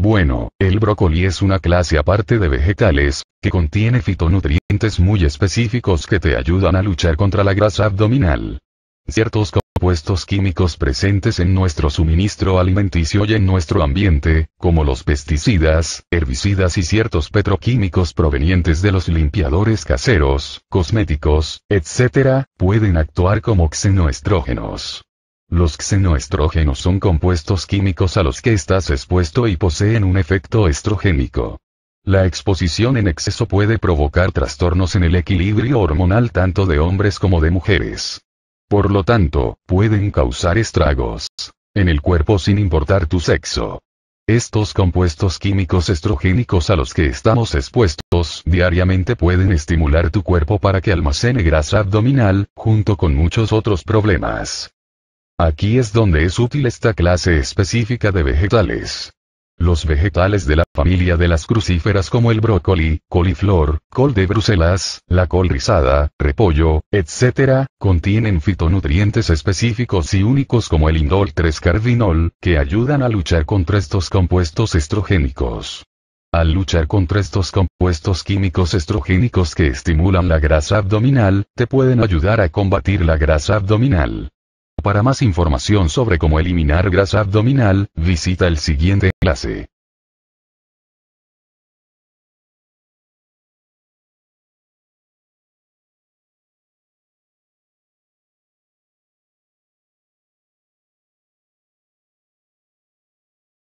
Bueno, el brócoli es una clase aparte de vegetales, que contiene fitonutrientes muy específicos que te ayudan a luchar contra la grasa abdominal. Ciertos compuestos químicos presentes en nuestro suministro alimenticio y en nuestro ambiente, como los pesticidas, herbicidas y ciertos petroquímicos provenientes de los limpiadores caseros, cosméticos, etc., pueden actuar como xenoestrógenos. Los xenoestrógenos son compuestos químicos a los que estás expuesto y poseen un efecto estrogénico. La exposición en exceso puede provocar trastornos en el equilibrio hormonal tanto de hombres como de mujeres. Por lo tanto, pueden causar estragos en el cuerpo sin importar tu sexo. Estos compuestos químicos estrogénicos a los que estamos expuestos diariamente pueden estimular tu cuerpo para que almacene grasa abdominal, junto con muchos otros problemas. Aquí es donde es útil esta clase específica de vegetales. Los vegetales de la familia de las crucíferas como el brócoli, coliflor, col de Bruselas, la col rizada, repollo, etc., contienen fitonutrientes específicos y únicos como el indol 3-carbinol, que ayudan a luchar contra estos compuestos estrogénicos. Al luchar contra estos compuestos químicos estrogénicos que estimulan la grasa abdominal, te pueden ayudar a combatir la grasa abdominal. Para más información sobre cómo eliminar grasa abdominal, visita el siguiente enlace.